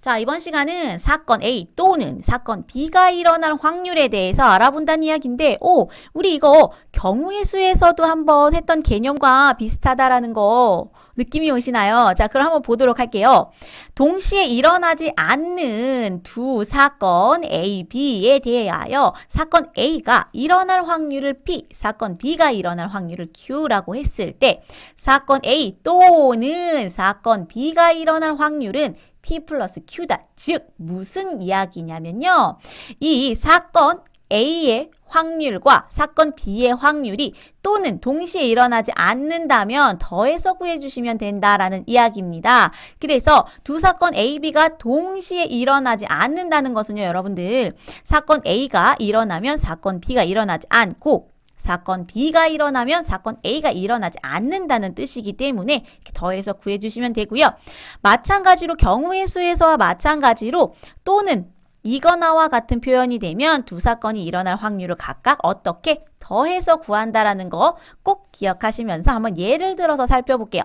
자, 이번 시간은 사건 A 또는 사건 B가 일어날 확률에 대해서 알아본다는 이야기인데, 오, 우리 이거 경우의 수에서도 한번 했던 개념과 비슷하다라는 거 느낌이 오시나요? 자, 그럼 한번 보도록 할게요. 동시에 일어나지 않는 두 사건 A, B에 대하여 사건 A가 일어날 확률을 P, 사건 B가 일어날 확률을 Q라고 했을 때 사건 A 또는 사건 B가 일어날 확률은 P 플러스 Q다. 즉 무슨 이야기냐면요. 이 사건 A의 확률과 사건 B의 확률이 또는 동시에 일어나지 않는다면 더해서 구해주시면 된다라는 이야기입니다. 그래서 두 사건 A, B가 동시에 일어나지 않는다는 것은요. 여러분들 사건 A가 일어나면 사건 B가 일어나지 않고 사건 B가 일어나면 사건 A가 일어나지 않는다는 뜻이기 때문에 더해서 구해주시면 되고요. 마찬가지로 경우의 수에서와 마찬가지로 또는 이거나와 같은 표현이 되면 두 사건이 일어날 확률을 각각 어떻게 더해서 구한다라는 거 꼭 기억하시면서 한번 예를 들어서 살펴볼게요.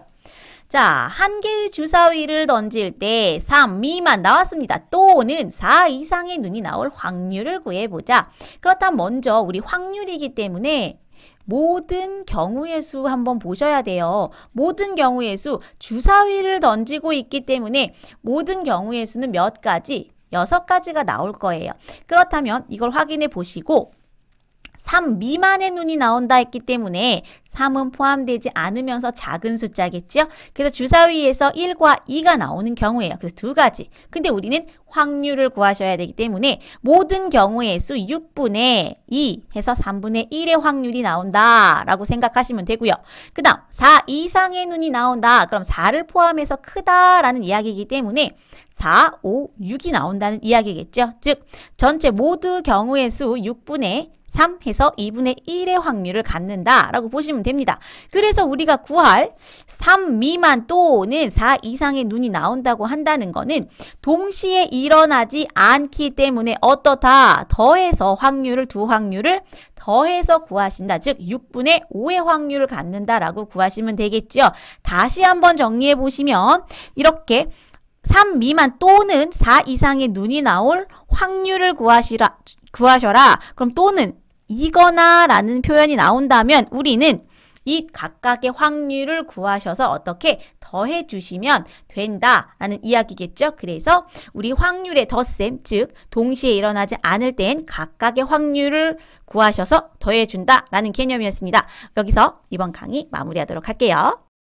자, 한 개의 주사위를 던질 때 3 미만 나왔습니다. 또는 4 이상의 눈이 나올 확률을 구해보자. 그렇다면 먼저 우리 확률이기 때문에 모든 경우의 수 한번 보셔야 돼요. 모든 경우의 수, 주사위를 던지고 있기 때문에 모든 경우의 수는 몇 가지? 여섯 가지가 나올 거예요. 그렇다면 이걸 확인해 보시고 3 미만의 눈이 나온다 했기 때문에 3은 포함되지 않으면서 작은 숫자겠죠. 그래서 주사위에서 1과 2가 나오는 경우예요. 그래서 두 가지. 근데 우리는 확률을 구하셔야 되기 때문에 모든 경우의 수 6분의 2 해서 3분의 1의 확률이 나온다라고 생각하시면 되고요. 그 다음 4 이상의 눈이 나온다. 그럼 4를 포함해서 크다라는 이야기이기 때문에 4, 5, 6이 나온다는 이야기겠죠. 즉 전체 모두 경우의 수 6분의 3 해서 2분의 1의 확률을 갖는다라고 보시면 됩니다. 그래서 우리가 구할 3 미만 또는 4 이상의 눈이 나온다고 한다는 거는 동시에 일어나지 않기 때문에 어떻다 더해서 확률을 두 확률을 더해서 구하신다. 즉 6분의 5의 확률을 갖는다라고 구하시면 되겠죠. 다시 한번 정리해 보시면 이렇게 3 미만 또는 4 이상의 눈이 나올 확률을 구하시라, 구하셔라. 그럼 또는 이거나 라는 표현이 나온다면 우리는 이 각각의 확률을 구하셔서 어떻게 더해 주시면 된다라는 이야기겠죠. 그래서 우리 확률의 덧셈, 즉 동시에 일어나지 않을 땐 각각의 확률을 구하셔서 더해 준다라는 개념이었습니다. 여기서 이번 강의 마무리하도록 할게요.